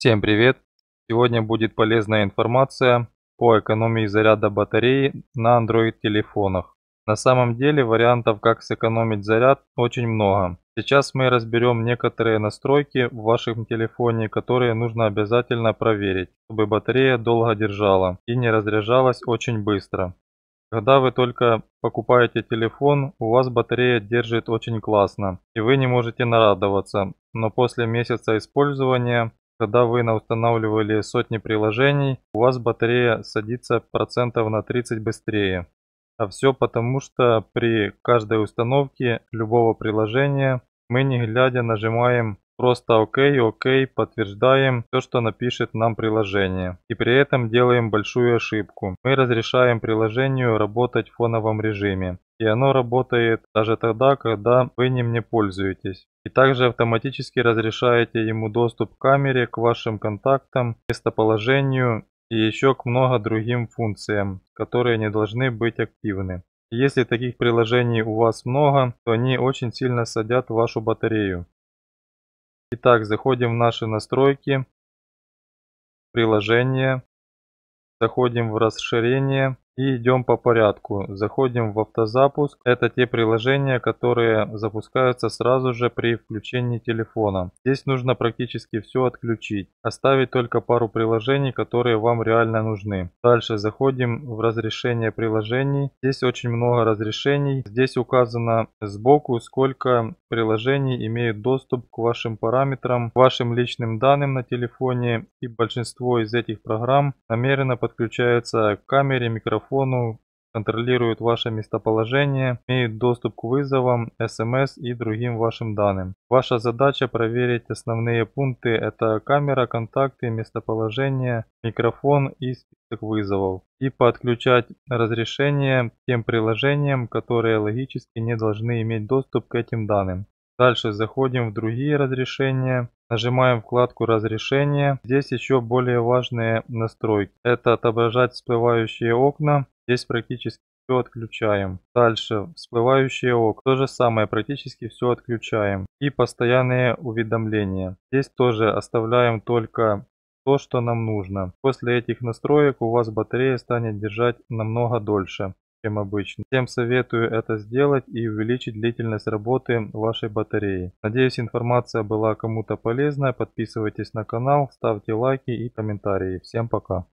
Всем привет! Сегодня будет полезная информация по экономии заряда батареи на Android телефонах. На самом деле вариантов как сэкономить заряд очень много. Сейчас мы разберем некоторые настройки в вашем телефоне, которые нужно обязательно проверить, чтобы батарея долго держала и не разряжалась очень быстро. Когда вы только покупаете телефон, у вас батарея держит очень классно, и вы не можете нарадоваться, но после месяца использования когда вы устанавливали сотни приложений, у вас батарея садится процентов на 30 быстрее. А все потому, что при каждой установке любого приложения мы не глядя нажимаем просто ОК, ОК, подтверждаем все, что напишет нам приложение. И при этом делаем большую ошибку. Мы разрешаем приложению работать в фоновом режиме. И оно работает даже тогда, когда вы ним не пользуетесь и также автоматически разрешаете ему доступ к камере, к вашим контактам, местоположению и еще к много другим функциям, которые не должны быть активны. Если таких приложений у вас много, то они очень сильно садят вашу батарею. Итак, заходим в наши настройки, приложения, заходим в расширение, и идем по порядку. Заходим в автозапуск. Это те приложения, которые запускаются сразу же при включении телефона. Здесь нужно практически все отключить. Оставить только пару приложений, которые вам реально нужны. Дальше заходим в разрешение приложений. Здесь очень много разрешений. Здесь указано сбоку, сколько приложений имеют доступ к вашим параметрам, к вашим личным данным на телефоне. И большинство из этих программ намеренно подключаются к камере, микрофону телефону, контролируют ваше местоположение, имеют доступ к вызовам, смс эм и другим вашим данным. Ваша задача проверить основные пункты – это камера, контакты, местоположение, микрофон и список вызовов. И подключать разрешение тем приложениям, которые логически не должны иметь доступ к этим данным. Дальше заходим в другие разрешения, Нажимаем вкладку разрешение. Здесь еще более важные настройки. Это отображать всплывающие окна. Здесь практически все отключаем. Дальше всплывающие окна. То же самое, практически все отключаем. И постоянные уведомления. Здесь тоже оставляем только то, что нам нужно. После этих настроек у вас батарея станет держать намного дольше чем обычно. Всем советую это сделать и увеличить длительность работы вашей батареи. Надеюсь информация была кому-то полезная. Подписывайтесь на канал, ставьте лайки и комментарии. Всем пока.